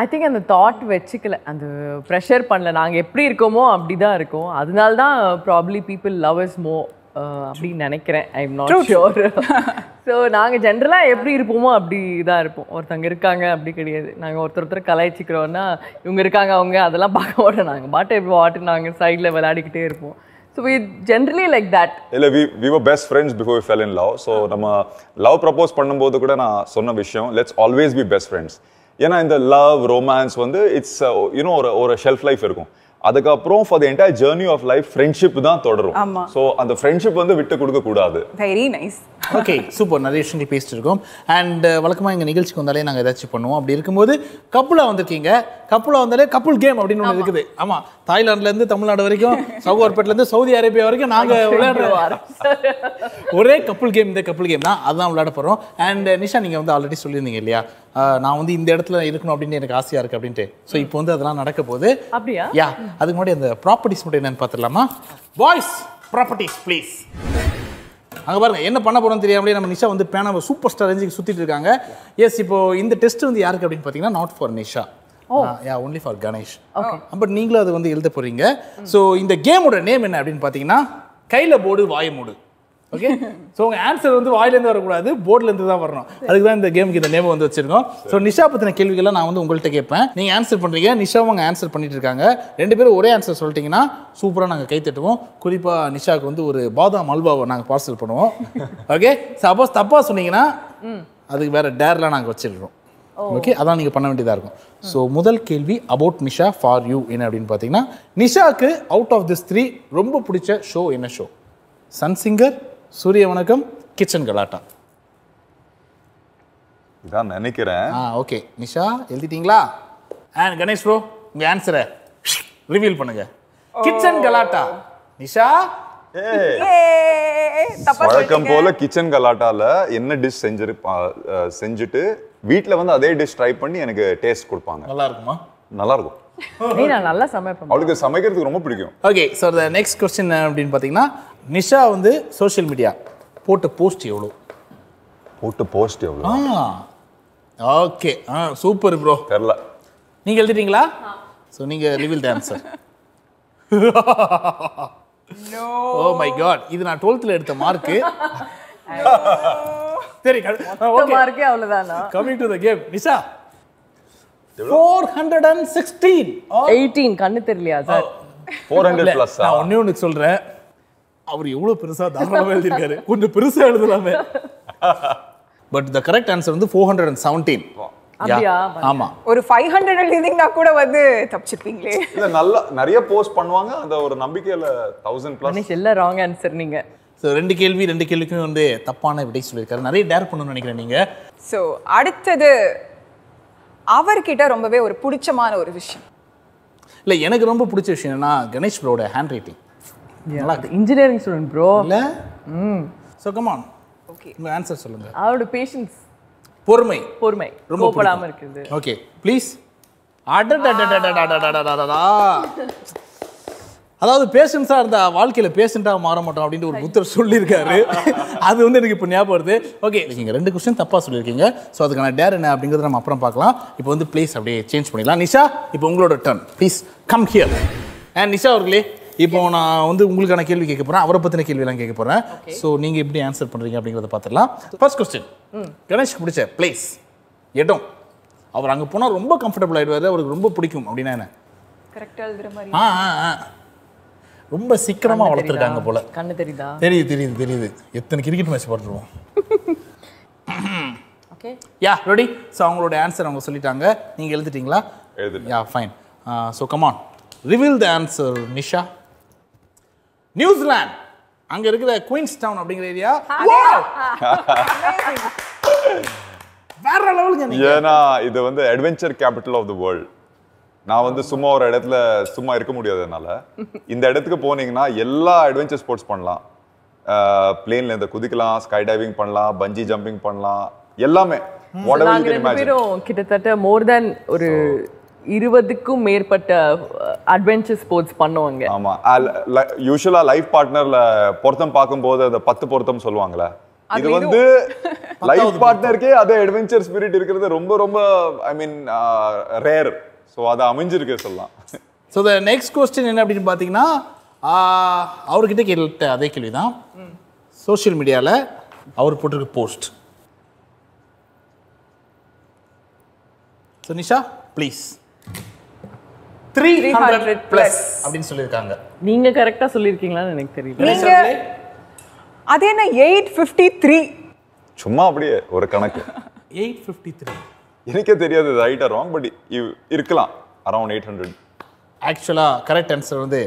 I think அந்த thought வச்சுக்கல அந்த ப்ரெஷர் பண்ணல நாங்கள் எப்படி இருக்கோமோ அப்படி தான் இருக்கோம் அதனால தான் probably people love is more அப்படின்னு நினைக்கிறேன் I am not sure so நாங்கள் ஜென்ரலாக எப்படி இருப்போமோ அப்படி தான் இருப்போம் ஒருத்தவங்க இருக்காங்க அப்படி கிடையாது நாங்கள் ஒருத்தர் ஒருத்தர் கலாய்ச்சிக்கிறோன்னா இவங்க இருக்காங்க அவங்க அதெல்லாம் பார்க்க மாட்டோம் நாங்கள் பாட்டு எப்படி வாட்டு நாங்கள் சைடில் விளையாடிக்கிட்டே இருப்போம் so we generally like that இல்லை we we were best friends before fell in love so நம்ம லவ் ப்ரப்போஸ் பண்ணும்போது கூட நான் சொன்ன விஷயம் let's always be best friends ஏன்னா இந்த லவ் ரொமான்ஸ் வந்து இட்ஸ் யூனோ ஒரு ஒரு ஷெல்ஃப் லைஃப் இருக்கும் அதுக்கப்புறம் for the entire journey of life friendship தான் தொடரும் ஸோ அந்த ஃப்ரெண்ட்ஷிப் வந்து விட்டு கொடுக்க கூடாது வெரி நைஸ் ஓகே சூப்பர் நிறைய விஷயங்கள் பேசிட்டு இருக்கோம் அண்ட் uh, வழக்கமாக எங்கள் நிகழ்ச்சிக்கு வந்தாலே நாங்கள் ஏதாச்சும் பண்ணுவோம் அப்படி இருக்கும்போது கப்புளா வந்திருக்கீங்க கப்புளா வந்தாலே கப்புல் கேம் அப்படின்னு ஒன்று இருக்குது ஆமாம் தாய்லாந்துலேருந்து தமிழ்நாடு வரைக்கும் சவுகர்பேட்லேருந்து சவுதி அரேபியா வரைக்கும் நாங்கள் விளையாடுற ஒரே கப்புல் கேம் இந்த கப்புல் கேம் தான் அதுதான் விளையாட போகிறோம் அண்ட் uh, நிஷா நீங்கள் வந்து ஆல்ரெடி சொல்லியிருந்தீங்க இல்லையா நான் வந்து இந்த இடத்துல இருக்கணும் அப்படின்னு எனக்கு ஆசையாக இருக்குது அப்படின்ட்டு ஸோ இப்போ வந்து அதெல்லாம் நடக்க போகுது அப்படியா யா அதுக்கு முன்னாடி அந்த ப்ராப்பர்ட்டிஸ் மட்டும் என்னென்னு பார்த்துடலாமா பாய்ஸ் ப்ராப்பர்ட்டிஸ் ப்ளீஸ் அங்கே பாருங்கள் என்ன பண்ண போகிறோம்னு தெரியாமல் நம்ம நிஷா வந்து பேன சூப்பர் ஸ்டார் ரேஞ்சுக்கு சுற்றிட்டு இருக்காங்க எஸ் இப்போ இந்த டெஸ்ட் வந்து யாருக்கு அப்படின்னு பார்த்தீங்கன்னா not for Nisha yeah only for Ganesh but நீங்களும் அது வந்து எழுத போகிறீங்க ஸோ இந்த கேமோட நேம் என்ன அப்படின்னு பார்த்தீங்கன்னா கையில் போடு வாய மூடு ஓகே ஸோ உங்கள் ஆன்சர் வந்து வாயிலேருந்து வரக்கூடாது போர்ட்லேருந்து தான் வரணும் அதுக்கு தான் இந்த கேமுக்கு இந்த நேம் வந்து வச்சிருக்கோம் ஸோ நிஷா பற்றின கேள்விகளை நான் வந்து உங்கள்கிட்ட கேட்பேன் நீங்கள் ஆன்சர் பண்ணுறீங்க நிஷாவும் அவங்க ஆன்சர் பண்ணிட்டு இருக்காங்க ரெண்டு பேரும் ஒரே ஆன்சர் சொல்லிட்டீங்கன்னா சூப்பராக நாங்கள் கை தட்டுவோம் குறிப்பாக நிஷாவுக்கு வந்து ஒரு பாதாம் அல்வாவை நாங்கள் பார்சல் பண்ணுவோம் ஓகே சப்போஸ் தப்பாக சொன்னீங்கன்னா அதுக்கு வேறு டேர்லாம் நாங்கள் வச்சிருக்கோம் ஓகே அதான் நீங்கள் பண்ண வேண்டியதாக இருக்கும் ஸோ முதல் கேள்வி அபவுட் நிஷா ஃபார் யூ என்ன அப்படின்னு பார்த்தீங்கன்னா நிஷாக்கு அவுட் ஆஃப் திஸ் த்ரீ ரொம்ப பிடிச்ச ஷோ என்ன ஷோ சன் சிங்கர் சூரிய வணக்கம் கிச்சன் கலாட்டா இதான் நினைக்கிறேன் ஆ ஓகே நிஷா எழுதிட்டீங்களா ஆ கணேஷ் ப்ரோ உங்கள் ஆன்சரை ரிவீல் பண்ணுங்க கிச்சன் கலாட்டா நிஷா வழக்கம் போல கிச்சன் கலாட்டால என்ன டிஷ் செஞ்சிருப்பா செஞ்சுட்டு வீட்டில் வந்து அதே டிஷ் ட்ரை பண்ணி எனக்கு டேஸ்ட் கொடுப்பாங்க நல்லா இருக்குமா நல்லா இருக்கும் நீ நான் நல்லா சமைப்பேன் அவளுக்கு சமைக்கிறதுக்கு ரொம்ப பிடிக்கும் okay sir the next question அப்படின்னு பார்த்தீங்கன்னா நிஷா வந்து சோஷியல் மீடியா போட்ட போஸ்ட் எவ்வளோ போட்டு போஸ்ட் எவ்வளோ ஆ ஓகே ஆ சூப்பர் ப்ரோ தெரில நீங்கள் எழுதிட்டீங்களா ஸோ நீங்கள் reveal the answer oh my god இது நான் டுவெல்த்தில் எடுத்த மார்க்கு சரி ஓகே மார்க்கே அவ்வளோதானா coming to the game Nisha four hundred and sixteen eighteen கண்ணு தெரியலையா சார் ஃபோர் ஹண்ட்ரட் ப்ளஸ் நான் ஒன்றே ஒன்று சொல்கிறேன் அவர் எவ்வளோ பெருசாக தாராளமாக எழுதியிருக்காரு கொஞ்சம் பெருசாக எழுதலாமே பட் த கரெக்ட் ஆன்சர் வந்து ஃபோர் ஹண்ட்ரட் அண்ட் செவன்டீன் ஆமா ஒரு ஃபைவ் ஹண்ட்ரட் எழுதினா கூட வந்து தப்பிச்சிருப்பீங்களே இல்ல நல்லா நிறைய போஸ்ட் பண்ணுவாங்க அந்த ஒரு நம்பிக்கையில தௌசண்ட் பிளஸ் எல்லாம் ராங் ஆன்சர் நீங்க ஸோ ரெண்டு கேள்வி ரெண்டு கேள்விக்கும் வந்து தப்பான விடை சொல்லியிருக்காரு நிறைய டேர் பண்ணணும்னு நினைக்கிறேன் நீங்க ஸோ அடுத்தது அவர்கிட்ட ரொம்பவே ஒரு பிடிச்சமான ஒரு விஷயம் இல்லை எனக்கு ரொம்ப பிடிச்ச விஷயம் என்னன்னா கணேஷ் ப்ரோட handwriting engineering student bro இல்ல ம் கம் ஆன் ஓகே உங்க ஆன்சர் சொல்லுங்கள் அவரோட பேஷன்ஸ் பொறுமை பொறுமை ரொம்ப போடாமல் இருக்குது ஓகே ப்ளீஸ் அதாவது பேஷன்ஸாக இருந்தால் வாழ்க்கையில் பேஷண்ட்டாக மாற மாட்டோம் அப்படின்ட்டு ஒரு புத்தர் சொல்லியிருக்காரு அது வந்து எனக்கு இப்போ ஞாபகம் வருது ஓகே நீங்கள் ரெண்டு கொஸ்டின் தப்பாக சொல்லியிருக்கீங்க ஸோ அதுக்கான டேர் என்ன அப்படிங்கிறத நம்ம அப்புறம் பார்க்கலாம் இப்போ வந்து ப்ளீஸ் அப்படியே சேஞ்ச் பண்ணிடலாம் நிஷா இப்போ உங்களோட turn please come here and Nisha அவர்களே இப்போ நான் வந்து உங்களுக்கான கேள்வி கேட்க போகிறேன் அவரை பற்றின கேள்வியெல்லாம் கேட்க போகிறேன் ஸோ நீங்கள் எப்படி ஆன்சர் பண்ணுறீங்க அப்படிங்கிறத பார்த்துடலாம் ஃபர்ஸ்ட் கொஸ்டின் கணேஷ் பிடிச்ச பிளேஸ் இடம் அவர் அங்கே போனால் ரொம்ப கம்ஃபர்டபுள் ஆயிடுவாரு அவருக்கு ரொம்ப பிடிக்கும் அப்படின்னா என்ன ஆ ரொம்ப சீக்கிரமா வளர்த்துருக்காங்க போல கண்ணு தெரியுதா தெரியுது தெரியுது தெரியுது எத்தனை கிரிக்கெட் மேட்ச் பார்த்துருவோம் ஓகே யா ரெடி ஸோ அவங்களோட ஆன்சர் அவங்க சொல்லிட்டாங்க நீங்கள் எழுதிட்டீங்களா எழுது yeah fine so come on reveal the answer Nisha New Zealand அங்க இருக்கிற குயின்ஸ் டவுன் அப்படிங்கிற ஏரியா வேற லெவலுக்கு ஏன்னா இது வந்து adventure capital of the world நான் வந்து சும்மா ஒரு இடத்துல சும்மா இருக்க முடியாது என்னால் இந்த இடத்துக்கு போனீங்கன்னா எல்லா அட்வென்ச்சர் ஸ்போர்ட்ஸ் பண்ணலாம் பிளேன்ல இருந்து குதிக்கலாம் ஸ்கை டைவிங் பண்ணலாம் பஞ்சி ஜம்பிங் பண்ணலாம் எல்லாமே கிட்டத்தட்ட மோர் தேன் ஒரு இருபதுக்கும் மேற்பட்ட அட்வென்ச்சர் ஸ்போர்ட்ஸ் பண்ணுவாங்க ஆமாம் யூஸ்வலாக லைஃப் பார்ட்னரில் பொருத்தம் பார்க்கும்போது அந்த பத்து பொருத்தம் சொல்லுவாங்களே இது வந்து லைஃப் பார்ட்னருக்கே அதே அட்வென்ச்சர் ஸ்பிரிட் இருக்கிறது ரொம்ப ரொம்ப ஐ மீன் ரேர் ஸோ அதை அமைஞ்சிருக்கு சொல்லலாம் ஸோ த நெக்ஸ்ட் கொஸ்டின் என்ன அப்படின்னு பார்த்தீங்கன்னா அவர்கிட்ட கேட்ட அதே கேள்வி தான் சோஷியல் மீடியாவில் அவர் போட்டிருக்க போஸ்ட் சுனிஷா ப்ளீஸ் த்ரீ ஹண்ட்ரட் பிளஸ் அப்படின்னு சொல்லியிருக்காங்க நீங்க கரெக்டா சொல்லியிருக்கீங்களான்னு எனக்கு தெரியல நீங்க அது என்ன எயிட் ஃபிஃப்டி த்ரீ சும்மா அப்படியே ஒரு கணக்கு எயிட் ஃபிஃப்டி த்ரீ எனக்கே தெரியாது ரைட்டா ராங் பட் இருக்கலாம் அரௌண்ட் எயிட் ஹண்ட்ரட் ஆக்சுவலாக கரெக்ட் ஆன்சர் வந்து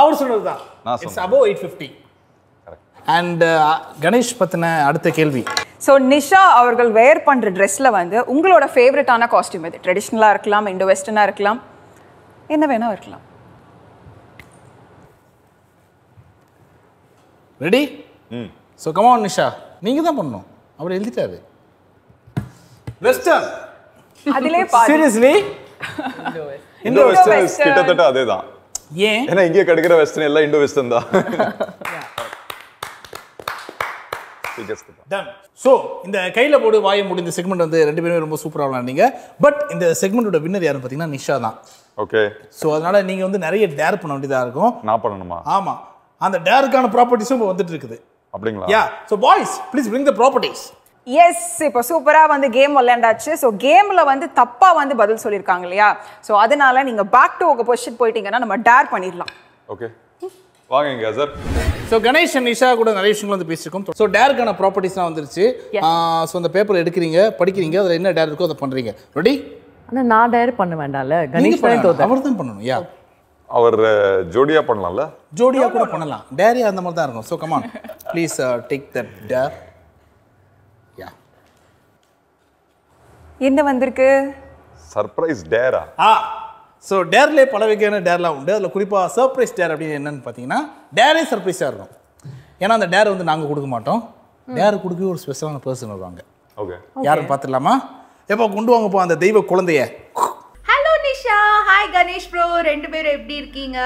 அவர் சொன்னது தான் it's above eight fifty and Ganesh பற்றின அடுத்த கேள்வி ஸோ நிஷா அவர்கள் வேர் பண்ணுற ட்ரெஸ்ஸில் வந்து உங்களோட ஃபேவரட்டான காஸ்டியூம் இது ட்ரெடிஷ்னலாக இருக்கலாம் இண்டோ வெஸ்டர்னாக இருக்கலாம் என்ன வேணால் இருக்கலாம் ரெடி ம் ஸோ கமான் நிஷா நீங்க தான் பண்ணணும் அவர் எழுதிட்டாரு வெஸ்டர்ன் அதிலே சீரியஸ்லி இந்தோ வெஸ்டர்ன் கிட்டத்தட்ட அதேதான் ஏன் ஏன்னா இங்கே கிடைக்கிற வெஸ்டர்ன் எல்லாம் இண்டோ வெஸ்டர்ன் தான் டன் ஸோ இந்த கையில் போடு வாய முடிந்த செக்மெண்ட் வந்து ரெண்டு பேருமே ரொம்ப சூப்பராக விளாண்டிங்க பட் இந்த செக்மெண்டோட வின்னர் யாருன்னு பார்த்தீங்கன்னா நிஷா தான் ஓகே ஸோ அதனால் நீங்கள் வந்து நிறைய டேர் பண்ண வேண்டியதாக இருக்கும் நான் பண்ணணுமா ஆமாம் அந்த டேருக்கான ப்ராப்பர்ட்டிஸும் இப்போ வந்துட்டு இருக்குது அப்படிங்களா yeah so boys please bring the properties yes இப்போ சூப்பராக வந்து கேம் விளையாண்டாச்சு ஸோ கேமில் வந்து தப்பாக வந்து பதில் சொல்லியிருக்காங்க இல்லையா ஸோ அதனால நீங்கள் பேக் டு உங்கள் பொசிஷன் போயிட்டீங்கன்னா நம்ம டேர் பண்ணிடலாம் ஓகே வாங்க இங்கே sir so Ganesh and Nisha கூட நிறைய விஷயங்கள் வந்து பேசியிருக்கோம் ஸோ டேருக்கான ப்ராப்பர்ட்டிஸ்லாம் வந்துருச்சு ஸோ அந்த பேப்பர் எடுக்கிறீங்க படிக்கிறீங்க அதில் என்ன டேர் இருக்கோ அதை பண்ணுறீங்க ரெடி ஆனால் நான் டேர் பண்ண வேண்டாம்ல கணேஷ் அவர் தான் பண்ணணும் யா அவர் ஜோடியா பண்ணலாம்ல ஜோடியா கூட பண்ணலாம் டேரி அந்த மாதிரி தான் இருக்கும் so come on please take the dare yeah என்ன வந்திருக்கு சர்ப்ரைஸ் டேரா ஆ ஸோ டேர்லேயே பல வகையான டேர்லாம் உண்டு அதில் குறிப்பாக சர்ப்ரைஸ் டேர் அப்படின்னு என்னென்னு பார்த்தீங்கன்னா டேரே சர்ப்ரைஸாக இருக்கும் ஏன்னா அந்த டேர் வந்து நாங்கள் கொடுக்க மாட்டோம் டேர் கொடுக்க ஒரு ஸ்பெஷலான பர்சன் வருவாங்க ஓகே யாரும் பார்த்துடலாமா எப்போ கொண்டு வாங்கப்போ அந்த தெய்வ குழந்தைய hello Nisha hi Ganesh bro ரெண்டு பேரும் எப்படி இருக்கீங்க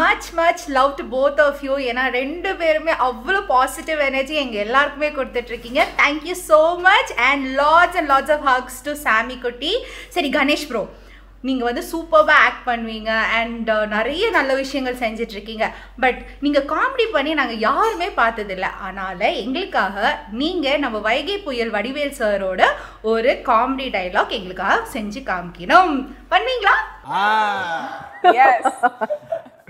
much much love to both of you ஏன்னா ரெண்டு பேருமே அவ்வளோ பாசிட்டிவ் எனர்ஜி எங்கள் எல்லாருக்குமே கொடுத்துட்ருக்கீங்க thank you so much and lots and lots of hugs to சாமி குட்டி சரி கணேஷ் ப்ரோ நீங்கள் வந்து சூப்பராக ஆக்ட் பண்ணுவீங்க அண்ட் uh, நிறைய நல்ல விஷயங்கள் செஞ்சிட்ருக்கீங்க பட் நீங்கள் காமெடி பண்ணி நாங்கள் யாருமே பார்த்ததில்ல அதனால் எங்களுக்காக நீங்கள் நம்ம வைகை புயல் வடிவேல் சாரோட ஒரு காமெடி டைலாக் எங்களுக்காக செஞ்சு காமிக்கணும் பண்ணுவீங்களா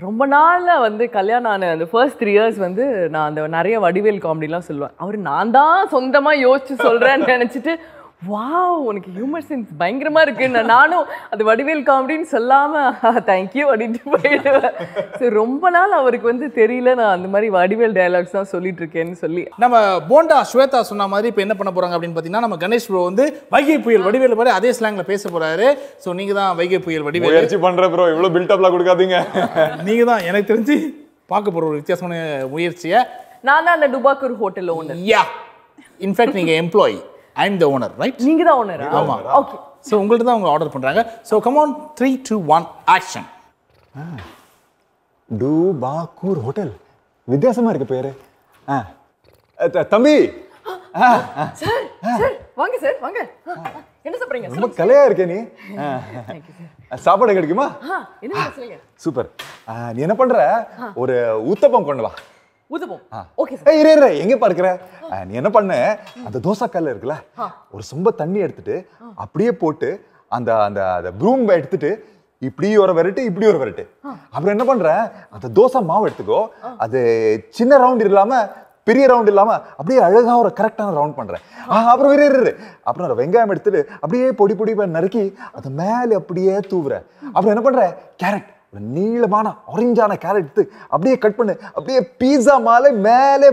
ரொம்ப நாளில் வந்து கல்யாணம் ஆன அந்த ஃபர்ஸ்ட் த்ரீ இயர்ஸ் வந்து நான் அந்த நிறைய வடிவேல் காமெடிலாம் சொல்லுவேன் அவர் நான் தான் சொந்தமாக யோசிச்சு சொல்கிறேன்னு நினச்சிட்டு வாவ் உனக்கு ஹியூமர் சென்ஸ் பயங்கரமாக இருக்குன்னு நானும் அது வடிவேல் காமெடின்னு சொல்லாமல் தேங்க்யூ அப்படின்ட்டு போயிடுவேன் ஸோ ரொம்ப நாள் அவருக்கு வந்து தெரியல நான் அந்த மாதிரி வடிவேல் டயலாக்ஸ் தான் சொல்லிட்டு இருக்கேன்னு சொல்லி நம்ம போண்டா ஸ்வேதா சொன்ன மாதிரி இப்போ என்ன பண்ண போகிறாங்க அப்படின்னு பார்த்தீங்கன்னா நம்ம கணேஷ் ப்ரோ வந்து வைகை புயல் வடிவேல் மாதிரி அதே ஸ்லாங்கில் பேச போகிறாரு ஸோ நீங்கள் தான் வைகை புயல் வடிவேல் முயற்சி பண்ணுற ப்ரோ இவ்வளோ பில்டப்லாம் கொடுக்காதீங்க நீங்கள் தான் எனக்கு தெரிஞ்சு பார்க்க போகிற ஒரு வித்தியாசமான முயற்சியை நான் தான் அந்த டுபாக்கூர் ஹோட்டலில் ஒன்று யா இன்ஃபேக்ட் நீங்கள் employee I the owner right நீங்க தான் ஓனர் ஆமா ஓகே ஸோ உங்களுக்கு தான் அவங்க ஆர்டர் பண்ணுறாங்க so come on three two one action டூபாக்கூர் ஹோட்டல் வித்தியாசமா இருக்கு பேர் ஆ தம்பி சார் சார் வாங்க சார் வாங்க என்ன சாப்பிடுறீங்க ரொம்ப கலையா இருக்கே நீ சாப்பாடு கிடைக்குமா என்ன சூப்பர் நீ என்ன பண்ற ஒரு ஊத்தப்பம் கொண்டு வா உதுவோம் ஓகே சார் இரு இரு எங்க பார்க்கற நீ என்ன பண்ண அந்த தோசை கல்ல இருக்குல்ல ஒரு சொம்ப தண்ணி எடுத்துட்டு அப்படியே போட்டு அந்த அந்த அந்த ப்ரூம் எடுத்துட்டு இப்படி ஒரு விரட்டு இப்படி ஒரு விரட்டு அப்புறம் என்ன பண்ற அந்த தோசை மாவு எடுத்துக்கோ அது சின்ன ரவுண்ட் இல்லாம பெரிய ரவுண்ட் இல்லாம அப்படியே அழகா ஒரு கரெக்டான ரவுண்ட் பண்றேன் அப்புறம் இரு இரு அப்புறம் ஒரு வெங்காயம் எடுத்துட்டு அப்படியே பொடி பொடி நறுக்கி அதை மேலே அப்படியே தூவுற அப்புறம் என்ன பண்ற கேரட் ஒரு நீளமான ஒரேஞ்சான கேரட் எடுத்து அப்படியே கட் பண்ணு அப்படியே பீஸா மாலை மேலே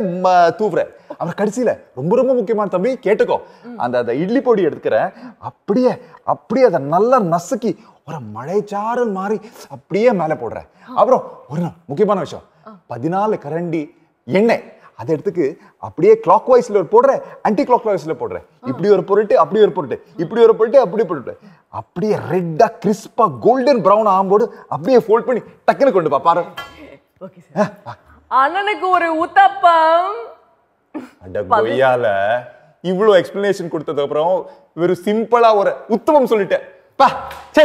தூவுற அவர் கடைசியில் ரொம்ப ரொம்ப முக்கியமான தம்பி கேட்டுக்கோ அந்த அந்த இட்லி பொடி எடுத்துக்கிறேன் அப்படியே அப்படியே அதை நல்லா நசுக்கி ஒரு மழைச்சாரல் மாதிரி அப்படியே மேலே போடுற அப்புறம் ஒரு முக்கியமான விஷயம் பதினாலு கரண்டி எண்ணெய் அதை எடுத்துக்கு அப்படியே கிளாக் வைஸ்ல ஒரு போடுற ஆன்டி கிளாக் வாய்ஸில் போடுற இப்படி ஒரு பொருட்டு அப்படி ஒரு பொருட்டு இப்படி ஒரு பொருட்டு அப்படி பொருட்டு அப்படியே ரெட்டா கிறிஸ்பா கோல்டன் ப்ரௌன் ஆகும்போது அப்படியே ஃபோல்ட் பண்ணி டக்குன்னு கொண்டு பா பாரு அண்ணனுக்கு ஒரு உத்தப்பம் அட கொய்யால இவ்வளோ எக்ஸ்பிளனேஷன் அப்புறம் வெறும் சிம்பிளா ஒரு உத்தமம் சொல்லிட்டேன் பா சே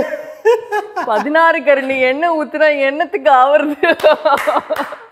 பதினாறு கருணி என்ன ஊத்துனா என்னத்துக்கு ஆவறது